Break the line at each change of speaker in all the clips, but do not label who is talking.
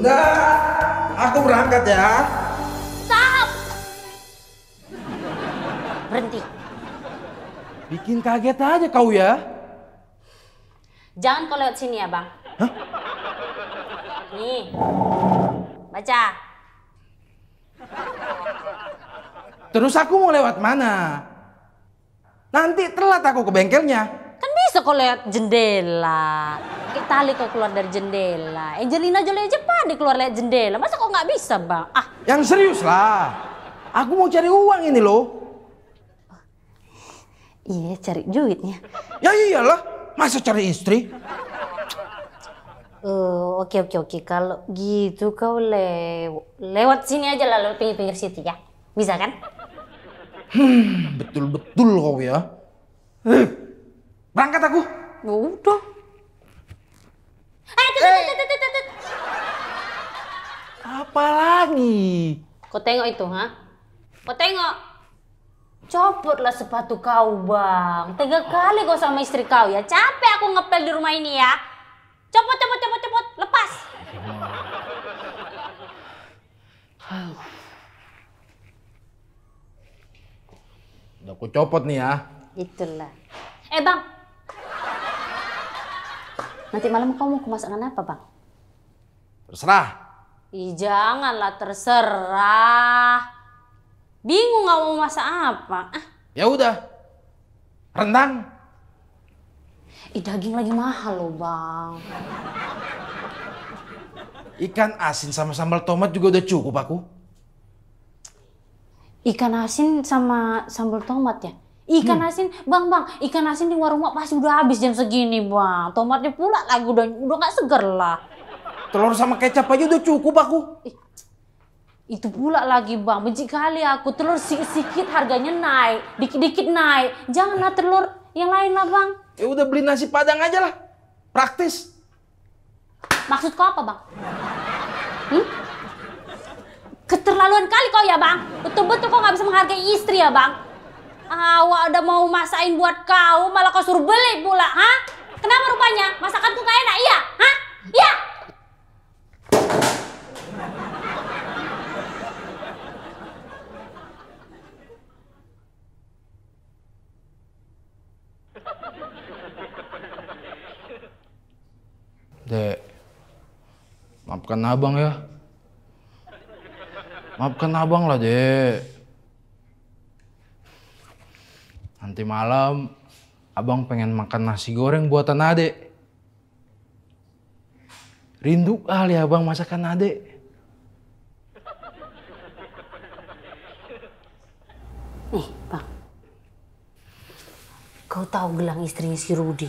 Enggak, aku berangkat ya. Stop. Berhenti. Bikin kaget aja kau ya. Jangan kau lewat sini ya bang. Hah? Nih, baca. Terus aku mau lewat mana? Nanti telat aku ke bengkelnya bisa kau lihat jendela. Tali kau keluar dari jendela. Angelina Jolie aja pandai keluar lihat jendela. Masa kau nggak bisa bang? Ah. Yang serius lah. Aku mau cari uang ini loh. Iya, cari duitnya. Ya iyalah, masa cari istri? Eh, oke oke oke kalau gitu kau le lewat sini aja lah lewat pinggir-pinggir situ ya bisa kan? Hmm, betul betul kau ya. Hmm kataku. Ya udah. Eh, eh. Apa lagi? Kau tengok itu, ha? Kau tengok. Copotlah sepatu kau, Bang. Tiga kali kau sama istri kau ya. Capek aku ngepel di rumah ini ya. Copot, copot, copot, copot. Lepas. Udah aku copot nih ya. Itulah. Eh, Bang. Nanti malam kamu mau kemasakan apa, Bang? Terserah. Ih, janganlah terserah. Bingung nggak mau masak apa? Ah. Ya udah. Rendang. Ih, daging lagi mahal loh, Bang. Ikan asin sama sambal tomat juga udah cukup aku. Ikan asin sama sambal tomat ya? Ikan hmm. asin, bang bang, ikan asin di warung mak pasti udah habis jam segini bang. Tomatnya pula lagi udah udah nggak seger lah. Telur sama kecap aja udah cukup aku. itu pula lagi bang, benci kali aku. Telur sedikit harganya naik, dikit-dikit naik. Janganlah telur yang lain lah bang. Ya udah beli nasi padang aja lah, praktis. Maksud kau apa bang? Hmm? Keterlaluan kali kau ya bang. Betul-betul kau nggak bisa menghargai istri ya bang. Awak udah mau masain buat kau, malah kau suruh beli pula, ha? Kenapa rupanya? Masakanku gak enak, iya? Ha? Iya! Dek, maafkan abang ya. Maafkan abang lah, Dek. Nanti malam abang pengen makan nasi goreng buatan ade. Rindu kali abang masakan ade. Nih, Bang. Kau tahu gelang istrinya si Rudi?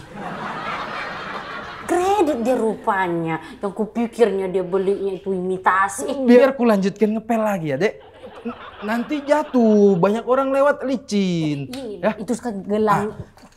Kredit dia rupanya. Yang kupikirnya dia belinya itu imitasi. Biar ku lanjutkan ngepel lagi ya, Dek nanti jatuh, banyak orang lewat licin. Eh, iya, ya. itu kan gelang. Ah.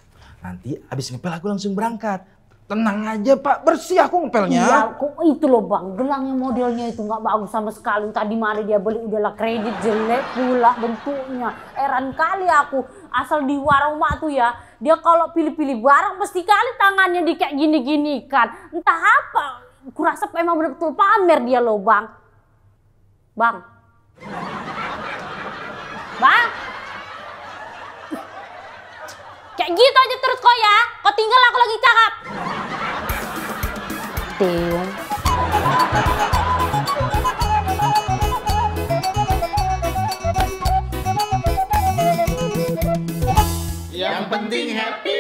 nanti habis ngepel aku langsung berangkat. Tenang aja Pak, bersih aku ngepelnya. Iya, kok itu loh Bang, gelangnya modelnya itu nggak bagus sama sekali. Tadi mari dia beli udahlah kredit jelek pula bentuknya. Heran kali aku, asal di warung mak tuh ya, dia kalau pilih-pilih barang pasti kali tangannya di kayak gini-gini kan. Entah apa, kurasa emang betul pamer dia loh Bang. Bang apa? kayak gitu aja terus kok ya kok tinggal aku lagi cakap Teo yang penting happy